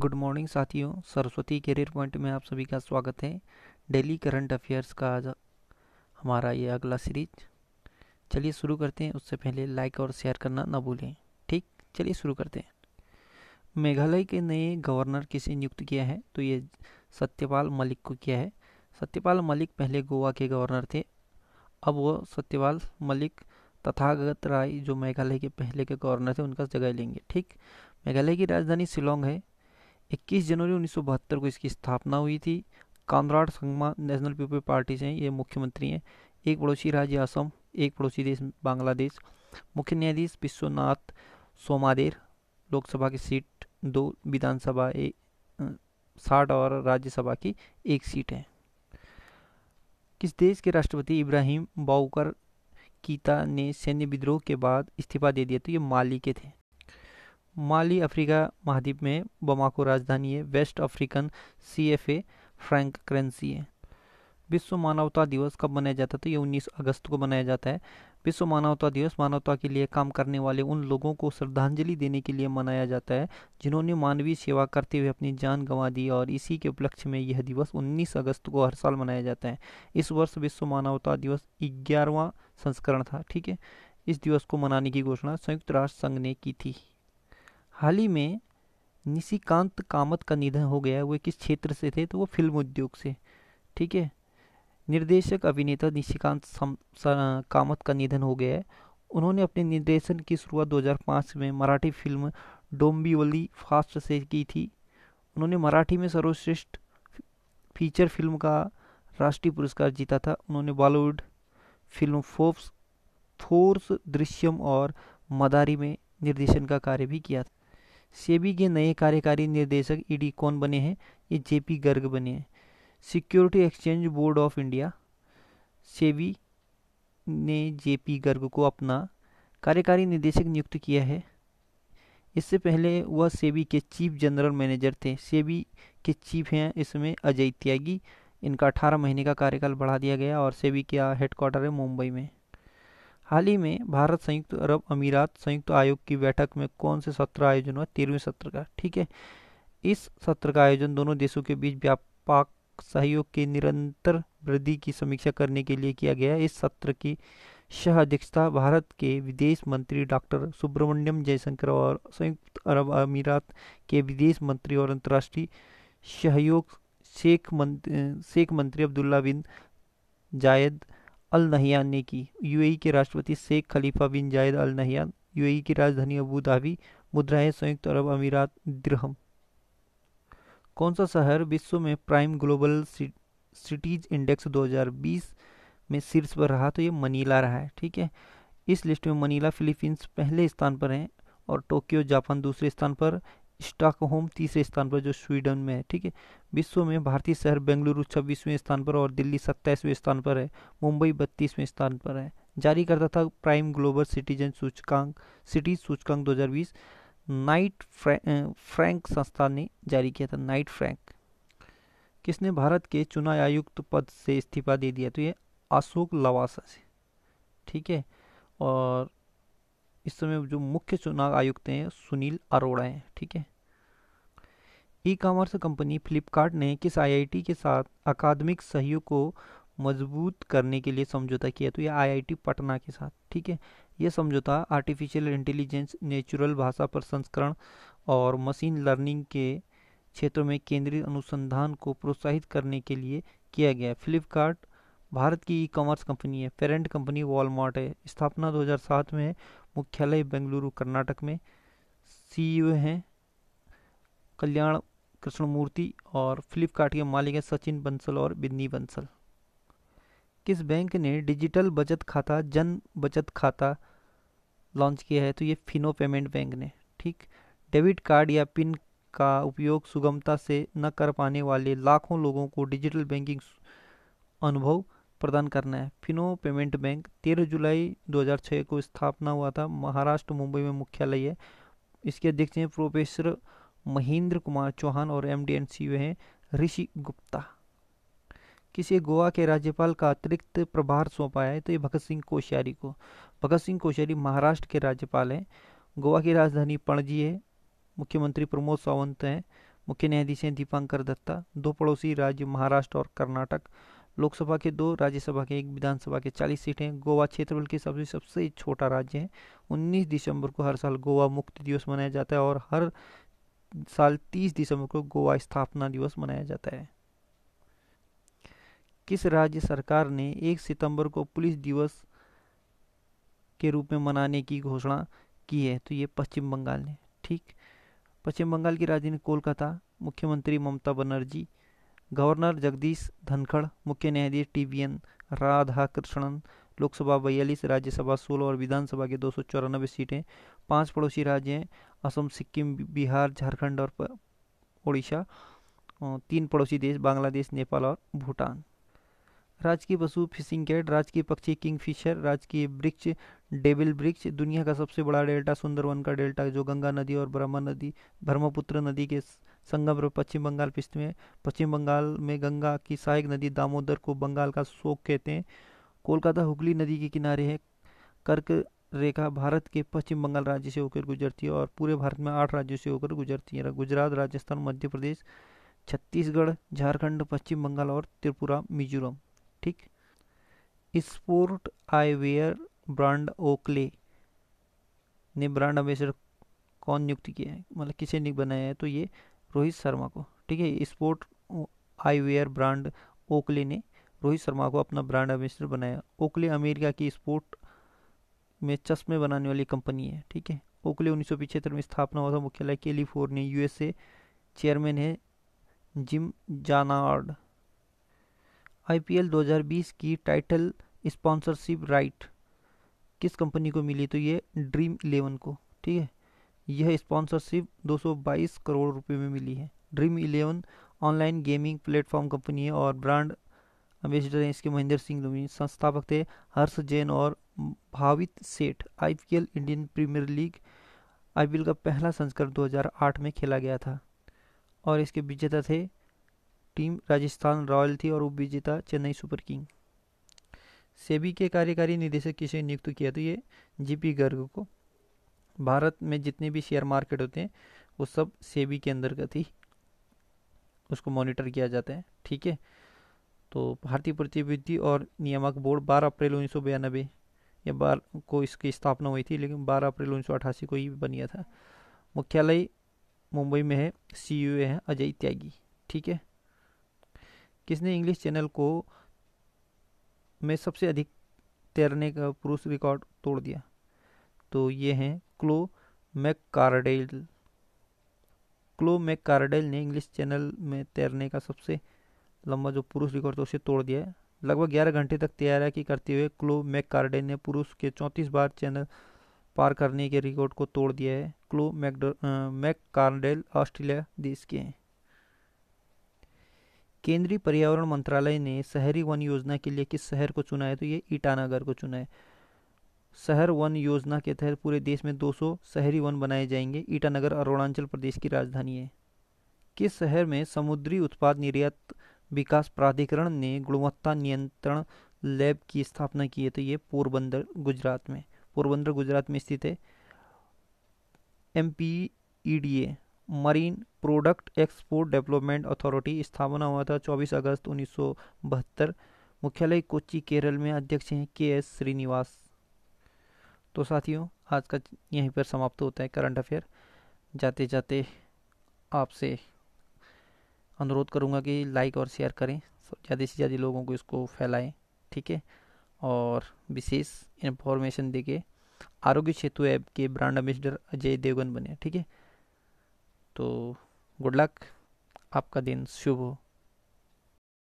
good morning साथियों Saraswati career point में आप सभी का स्वागत है डेली करंट अफेयर्स का आज हमारा ये अगला सीरीज चलिए शुरू करते हैं उससे पहले लाइक और शेयर करना ना भूलें ठीक चलिए शुरू करते हैं मेघालय के नए गवर्नर किसे नियुक्त किया है तो ये सत्यपाल मलिक को किया है सत्यपाल मलिक पहले गोवा के गवर्नर थे अब वो सत्यपाल मलिक तथागत राय जो मेघालय के पहले के गवर्नर थे उनका जगह लेंगे ठीक मेघालय की राजधानी शिलोंग है 21 जनवरी उन्नीस को इसकी स्थापना हुई थी कानराड संगमा नेशनल पीपल पार्टी से ये मुख्यमंत्री हैं एक पड़ोसी राज्य असम एक पड़ोसी देश बांग्लादेश मुख्य न्यायाधीश विश्वनाथ सोमादेर लोकसभा की सीट दो विधानसभा एक साठ और राज्यसभा की एक सीट है किस देश के राष्ट्रपति इब्राहिम बाउकर कीता ने सैन्य विद्रोह के बाद इस्तीफा दे दिया तो ये माली के थे माली अफ्रीका महाद्वीप में बमाको राजधानी है west African C F A franc currency है विश्व मानवता दिवस कब मनाया जाता है तो ये 19 अगस्त को मनाया जाता है विश्व मानवता दिवस मानवता के लिए काम करने वाले उन लोगों को श्रद्धांजलि देने के लिए मनाया जाता है जिन्होंने मानवीय सेवा करते हुए अपनी जान गंवा दी और इसी के उपलक्ष्य में यह दिवस 19 अगस्त को हर साल मनाया जाता है इस वर्ष विश्व मानवता दिवस ग्यारहवां संस्करण था ठीक है इस दिवस को मनाने की घोषणा संयुक्त राष्ट्र संघ ने की थी हाल ही में निशिकांत कामत का निधन हो गया है वो किस क्षेत्र से थे तो वो फिल्म उद्योग से ठीक है निर्देशक अभिनेता निशिकांत कामत का निधन हो गया है उन्होंने अपने निर्देशन की शुरुआत 2005 में मराठी फिल्म डोम्बीवली फास्ट से की थी उन्होंने मराठी में सर्वश्रेष्ठ फीचर फिल्म का राष्ट्रीय पुरस्कार जीता था उन्होंने Bollywood film Force Force Drishyam और मदारी में निर्देशन का कार्य भी किया था सेबी के नए कार्यकारी निर्देशक ईडी कौन बने हैं ये जेपी गर्ग बने हैं security exchange board of India SEBI ने जेपी गर्ग को अपना कार्यकारी निदेशक नियुक्त किया है इससे पहले वह सेबी के चीफ जनरल मैनेजर थे सेबी के चीफ हैं इसमें अजय त्यागी इनका 18 महीने का कार्यकाल बढ़ा दिया गया और सेबी का हेडक्वार्टर है मुंबई में हाल ही में भारत संयुक्त अरब अमीरात संयुक्त आयोग की बैठक में कौन से सत्र आयोजन हुआ तेरहवें सत्र का ठीक है इस सत्र का आयोजन दोनों देशों के बीच व्यापक सहयोग की निरंतर वृद्धि की समीक्षा करने के लिए किया गया इस सत्र की सह अध्यक्षता भारत के विदेश मंत्री डॉक्टर सुब्रमण्यम जयशंकर और संयुक्त अरब अमीरात के विदेश मंत्री और अंतर्राष्ट्रीय सहयोग शेख मंत्री शेख मंत्री अब्दुल्ला बिन जायद अल नहियान ने की यूएई के राष्ट्रपति शेख खलीफा बिन जायद अल नहियान यूएई की राजधानी अबू धाबी मुद्रा संयुक्त अरब अमीरात दिरहम कौन सा शहर विश्व में प्राइम ग्लोबल सिटीज इंडेक्स 2020 में शीर्ष पर रहा तो ये मनीला रहा है ठीक है इस लिस्ट में मनीला फिलीपींस पहले स्थान पर हैं और टोक्यो जापान दूसरे स्थान पर स्टॉकहोम तीसरे स्थान पर जो स्वीडन में है ठीक है विश्व में भारतीय शहर बेंगलुरु छब्बीसवें स्थान पर और दिल्ली सत्ताईसवें स्थान पर है मुंबई बत्तीसवें स्थान पर है जारी करता था प्राइम ग्लोबल सिटीजन सूचकांक सिटी सूचकांक 2020 नाइट फ्रैंक संस्था ने जारी किया था नाइट फ्रैंक किसने भारत के चुनाव आयुक्त पद से इस्तीफा दे दिया तो ये अशोक लवासा से ठीक है और इस समय जो मुख्य चुनाव आयुक्त हैं सुनील अरोड़ा हैं ठीक है ई कॉमर्स कंपनी फ्लिपकार्ट ने किस आईआईटी के साथ अकादमिक सहयोग को मजबूत करने के लिए समझौता किया तो ये आईआईटी पटना के साथ ठीक है ये समझौता आर्टिफिशियल इंटेलिजेंस नेचुरल भाषा प्रसंस्करण और मशीन लर्निंग के क्षेत्र में केंद्रीय अनुसंधान को प्रोत्साहित करने के लिए किया गया फ्लिपकार्ट भारत की ई कॉमर्स कंपनी है पेरेंट कंपनी वॉलमार्ट है स्थापना 2007 में मुख्यालय बेंगलुरु कर्नाटक में सीईओ हैं कल्याण कृष्णमूर्ति और फ्लिपकार्ट के मालिक हैं सचिन बंसल और बिन्नी बंसल किस बैंक ने डिजिटल बचत खाता जन बचत खाता लॉन्च किया है तो ये फिनो पेमेंट बैंक ने ठीक डेबिट कार्ड या पिन का उपयोग सुगमता से न कर पाने वाले लाखों लोगों को डिजिटल बैंकिंग अनुभव प्रदान करना है फिनो पेमेंट बैंक 13 जुलाई 2006 को स्थापना हुआ था महाराष्ट्र मुंबई में मुख्यालय है इसके अध्यक्ष हैं प्रोफेसर महेंद्र कुमार चौहान और M D N C U हैं ऋषि गुप्ता किसे गोवा के राज्यपाल का अतिरिक्त प्रभार सौंपा है तो ये भगत सिंह कोश्यारी को भगत सिंह कोश्यारी महाराष्ट्र के राज्यपाल हैं गोवा की राजधानी पणजी है मुख्यमंत्री प्रमोद सावंत हैं मुख्य न्यायाधीश हैं दीपांकर दत्ता दो पड़ोसी राज्य महाराष्ट्र और कर्नाटक लोकसभा के दो राज्यसभा के एक विधानसभा के चालीस सीटें गोवा क्षेत्रफल के सबसे सबसे छोटा राज्य है उन्नीस दिसंबर को हर साल गोवा मुक्ति दिवस मनाया जाता है और हर साल 30 दिसंबर को गोवा स्थापना दिवस मनाया जाता है किस राज्य सरकार ने 1 सितंबर को पुलिस दिवस के रूप में मनाने की घोषणा की है तो ये पश्चिम बंगाल ने ठीक पश्चिम बंगाल की राजधानी कोलकाता मुख्यमंत्री ममता बनर्जी गवर्नर जगदीश धनखड़ मुख्य न्यायाधीश T V N Radhakrishnan Lok Sabha बयालीस राज्यसभा सोलह और विधानसभा के दो सीटें पांच पड़ोसी राज्य हैं असम सिक्किम बिहार झारखंड और उड़ीसा तीन पड़ोसी देश बांग्लादेश नेपाल और भूटान राज्य की पशु फिशिंग कैट राज्य की पक्षी किंगफिशर राज्य की वृक्ष डेविल वृक्ष दुनिया का सबसे बड़ा डेल्टा सुंदरवन का डेल्टा जो गंगा नदी और ब्रह्मा नदी ब्रह्मपुत्र नदी के संगम पर पश्चिम बंगाल पिस्त में पश्चिम बंगाल में गंगा की सहायक नदी दामोदर को बंगाल का शोक कहते हैं कोलकाता हुगली नदी के किनारे है कर्क रेखा भारत के पश्चिम बंगाल राज्य से होकर गुजरती है और पूरे भारत में आठ राज्यों से होकर गुजरती है गुजरात राजस्थान मध्य प्रदेश छत्तीसगढ़ झारखंड पश्चिम बंगाल और त्रिपुरा मिजोरम ठीक स्पोर्ट आईवेयर ब्रांड ओकले ने ब्रांड एम्बेसडर कौन नियुक्त किया है मतलब किसे नियुक्त बनाया है तो ये रोहित शर्मा को ठीक है स्पोर्ट आईवेयर ब्रांड ओकले ने रोहित शर्मा को अपना ब्रांड एम्बेसडर बनाया ओकले अमेरिका की स्पोर्ट में चश्मे बनाने वाली कंपनी है ठीक है ओकले उन्नीस में स्थापना हुआ था मुख्यालय कैलिफोर्निया यूएसए चेयरमैन है जिम जानार्ड आईपीएल 2020 की टाइटल स्पॉन्सरशिप राइट किस कंपनी को मिली तो ये ड्रीम इलेवन को ठीक है यह स्पॉन्सरशिप 222 करोड़ रुपए में मिली है Dream Eleven online gaming platform company है और ब्रांड एम्बेसडर हैं इसके महेंद्र सिंह धोनी संस्थापक थे हर्ष जैन और Bhavit Seth IPL Indian premier league IPL का पहला संस्करण 2008 में खेला गया था और इसके विजेता थे टीम राजस्थान रॉयल थी और उपविजेता चेन्नई सुपर किंग सेबी के कार्यकारी निदेशक किसे नियुक्त किया तो ये जीपी गर्ग को भारत में जितने भी शेयर मार्केट होते हैं वो सब सेबी के अंतर्गत ही उसको मॉनिटर किया जाता है ठीक है तो भारतीय प्रतिविधि और नियामक बोर्ड 12 अप्रैल उन्नीस या बार को इसकी स्थापना हुई थी लेकिन 12 अप्रैल उन्नीस को ही बन गया था मुख्यालय मुंबई में है सी यू है अजय त्यागी ठीक है किसने इंग्लिश चैनल को में सबसे अधिक तैरने का पुरुष रिकॉर्ड तोड़ दिया तो ये हैं क्लो मैक कार्डेल क्लो मैक कार्डेल ने इंग्लिश चैनल में तैरने का सबसे लंबा जो पुरुष रिकॉर्ड था उसे तोड़ दिया है लगभग ग्यारह घंटे तक तैयारी करते हुए क्लो मैककार्डे ने पुरुष के चौंतीस बार चैनल पार करने के रिकॉर्ड को तोड़ दिया है क्लो मैककार्डेल ऑस्ट्रेलिया देश के हैं केंद्रीय पर्यावरण मंत्रालय ने शहरी वन योजना के लिए किस शहर को चुना है तो ये ईटानगर को चुना है शहर वन योजना के तहत पूरे देश में 200 शहरी वन बनाए जाएंगे ईटानगर अरुणाचल प्रदेश की राजधानी है किस शहर में समुद्री उत्पाद निर्यात विकास प्राधिकरण ने गुणवत्ता नियंत्रण लैब की स्थापना की है तो ये पोरबंदर गुजरात में पोरबंदर गुजरात में स्थित है M P E D A marine product export development authority स्थापना हुआ था 24 अगस्त उन्नीस मुख्यालय कोच्चि केरल में अध्यक्ष हैं के एस श्रीनिवास तो साथियों आज का यहीं पर समाप्त होता है करंट अफेयर जाते जाते आपसे अनुरोध करूँगा कि लाइक और शेयर करें ज़्यादा से ज़्यादा लोगों को इसको फैलाएं ठीक है और विशेष इन्फॉर्मेशन देके आरोग्य सेतु ऐप के ब्रांड एम्बेसडर अजय देवगन बने ठीक है तो गुड लक आपका दिन शुभ हो